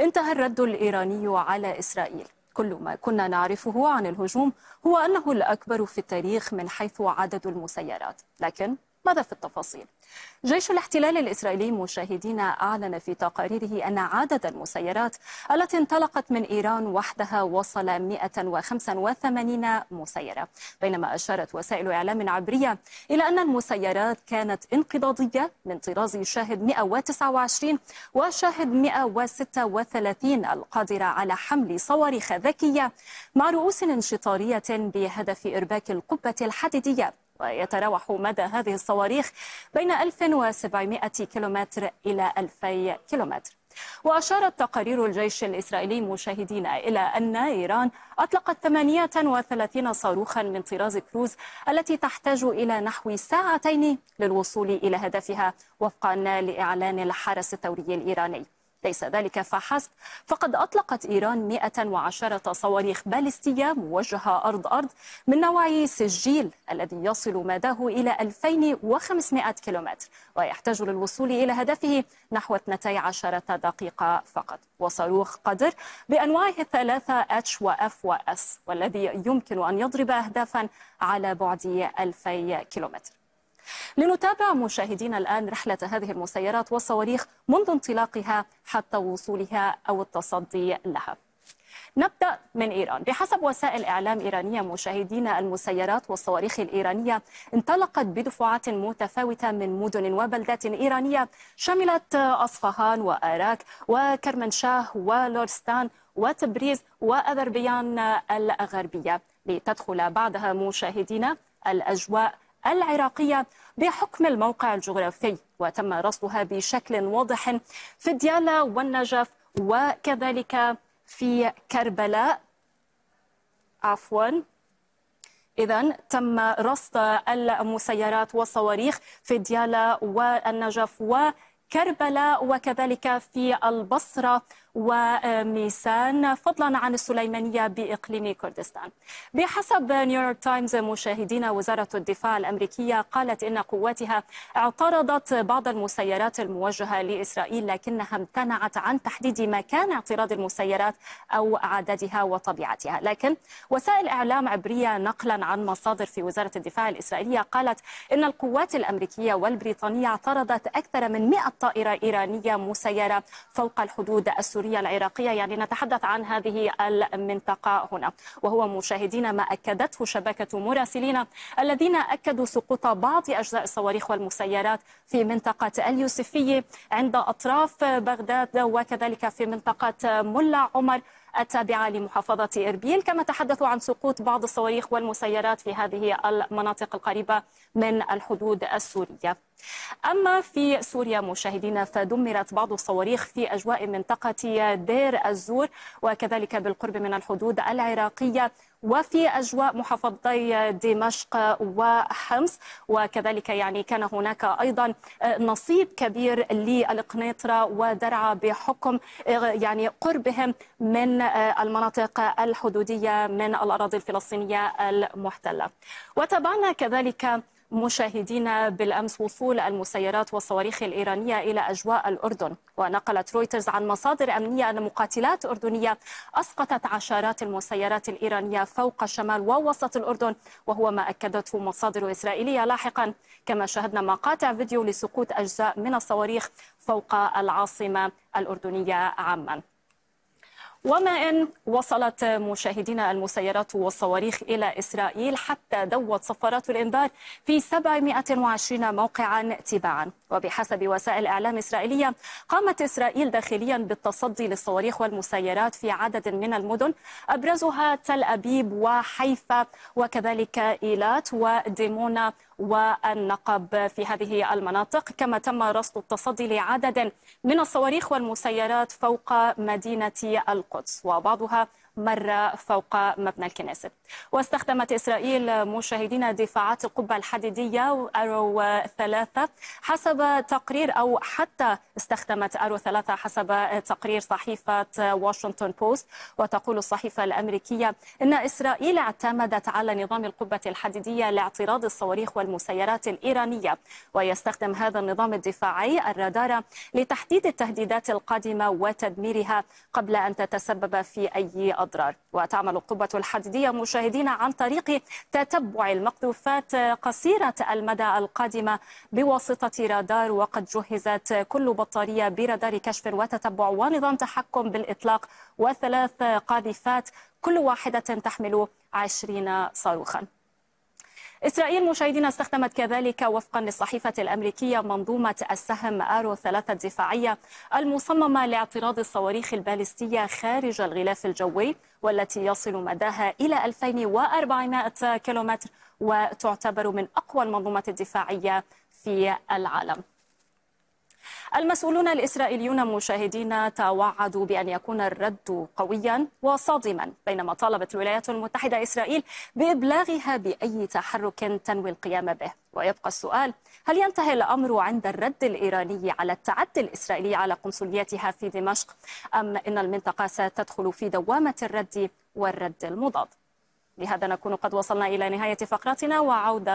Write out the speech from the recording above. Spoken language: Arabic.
انتهى الرد الإيراني على إسرائيل كل ما كنا نعرفه عن الهجوم هو أنه الأكبر في التاريخ من حيث عدد المسيرات لكن ماذا في التفاصيل؟ جيش الاحتلال الإسرائيلي مشاهدين أعلن في تقاريره أن عدد المسيرات التي انطلقت من إيران وحدها وصل 185 مسيرة بينما أشارت وسائل إعلام عبرية إلى أن المسيرات كانت انقضاضية من طراز شاهد 129 وشاهد 136 القادرة على حمل صواريخ ذكية مع رؤوس انشطارية بهدف إرباك القبة الحديدية ويتراوح مدى هذه الصواريخ بين 1700 كيلومتر إلى 2000 كيلومتر وأشارت تقارير الجيش الإسرائيلي مشاهدين إلى أن إيران أطلقت 38 صاروخا من طراز كروز التي تحتاج إلى نحو ساعتين للوصول إلى هدفها وفقا لإعلان الحرس الثوري الإيراني ليس ذلك فحسب فقد أطلقت إيران 110 صواريخ باليستية موجهة أرض أرض من نوع سجيل الذي يصل مداه إلى 2500 كيلومتر ويحتاج للوصول إلى هدفه نحو 12 دقيقة فقط وصاروخ قدر بأنواعه الثلاثة H و S والذي يمكن أن يضرب أهدافا على بعد 2000 كيلومتر لنتابع مشاهدينا الآن رحلة هذه المسيرات والصواريخ منذ انطلاقها حتى وصولها أو التصدي لها نبدأ من إيران بحسب وسائل إعلام إيرانية مشاهدين المسيرات والصواريخ الإيرانية انطلقت بدفعات متفاوتة من مدن وبلدات إيرانية شملت أصفهان وآراك وكرمنشاه ولورستان وتبريز وأذربيجان الغربية لتدخل بعدها مشاهدين الأجواء العراقية بحكم الموقع الجغرافي وتم رصدها بشكل واضح في ديالا والنجف وكذلك في كربلاء عفوا إذا تم رصد المسيرات والصواريخ في ديالا والنجف وكربلاء وكذلك في البصرة وميسان فضلا عن السليمانية بإقليم كردستان بحسب نيويورك تايمز مشاهدين وزارة الدفاع الأمريكية قالت إن قواتها اعترضت بعض المسيرات الموجهة لإسرائيل لكنها امتنعت عن تحديد مكان اعتراض المسيرات أو عددها وطبيعتها لكن وسائل إعلام عبرية نقلا عن مصادر في وزارة الدفاع الإسرائيلية قالت إن القوات الأمريكية والبريطانية اعترضت أكثر من 100 طائرة إيرانية مسيرة فوق الحدود السورية السورية العراقية يعني نتحدث عن هذه المنطقة هنا وهو مشاهدين ما أكدته شبكة مراسلين الذين أكدوا سقوط بعض أجزاء الصواريخ والمسيرات في منطقة اليوسفية عند أطراف بغداد وكذلك في منطقة ملا عمر التابعة لمحافظة إربيل كما تحدثوا عن سقوط بعض الصواريخ والمسيرات في هذه المناطق القريبة من الحدود السورية أما في سوريا مشاهدينا فدمرت بعض الصواريخ في أجواء منطقة دير الزور وكذلك بالقرب من الحدود العراقية وفي أجواء محافظتي دمشق وحمص وكذلك يعني كان هناك أيضا آه، نصيب كبير للقنيطرة ودرعا بحكم آه، يعني قربهم من آه، المناطق الحدودية من الأراضي الفلسطينية المحتلة وتابعنا كذلك مشاهدينا بالأمس وصول المسيرات والصواريخ الإيرانية إلى أجواء الأردن ونقلت رويترز عن مصادر أمنية أن مقاتلات أردنية أسقطت عشرات المسيرات الإيرانية فوق شمال ووسط الأردن وهو ما أكدته مصادر إسرائيلية لاحقا كما شاهدنا مقاطع فيديو لسقوط أجزاء من الصواريخ فوق العاصمة الأردنية عمان وما إن وصلت مشاهدينا المسيرات والصواريخ إلى إسرائيل حتى دوت صفارات الإنذار في 720 موقعا تباعا وبحسب وسائل إعلام إسرائيلية قامت إسرائيل داخليا بالتصدي للصواريخ والمسيرات في عدد من المدن أبرزها تل أبيب وحيفا وكذلك إيلات وديمونا والنقب في هذه المناطق كما تم رصد التصدي لعدد من الصواريخ والمسيرات فوق مدينة القدس وبعضها مرة فوق مبنى الكنيست واستخدمت إسرائيل مشاهدين دفاعات القبة الحديدية أرو ثلاثة حسب تقرير أو حتى استخدمت أرو ثلاثة حسب تقرير صحيفة واشنطن بوست وتقول الصحيفة الأمريكية إن إسرائيل اعتمدت على نظام القبة الحديدية لاعتراض الصواريخ والمسيرات الإيرانية ويستخدم هذا النظام الدفاعي الرادار لتحديد التهديدات القادمة وتدميرها قبل أن تتسبب في أي الأضرار وتعمل القبة الحديدية مشاهدين عن طريق تتبع المقذوفات قصيرة المدى القادمة بواسطة رادار وقد جهزت كل بطارية برادار كشف وتتبع ونظام تحكم بالإطلاق وثلاث قاذفات كل واحدة تحمل عشرين صاروخاً إسرائيل مشاهدينا استخدمت كذلك وفقا للصحيفة الأمريكية منظومة السهم آرو ثلاثة الدفاعية المصممة لاعتراض الصواريخ البالستية خارج الغلاف الجوي والتي يصل مداها إلى 2400 كيلومتر وتعتبر من أقوى المنظومات الدفاعية في العالم المسؤولون الإسرائيليون مشاهدين توعدوا بأن يكون الرد قويا وصادما بينما طالبت الولايات المتحدة إسرائيل بإبلاغها بأي تحرك تنوي القيام به ويبقى السؤال هل ينتهي الأمر عند الرد الإيراني على التعدي الإسرائيلي على قنصليتها في دمشق أم إن المنطقة ستدخل في دوامة الرد والرد المضاد بهذا نكون قد وصلنا إلى نهاية فقرتنا وعودة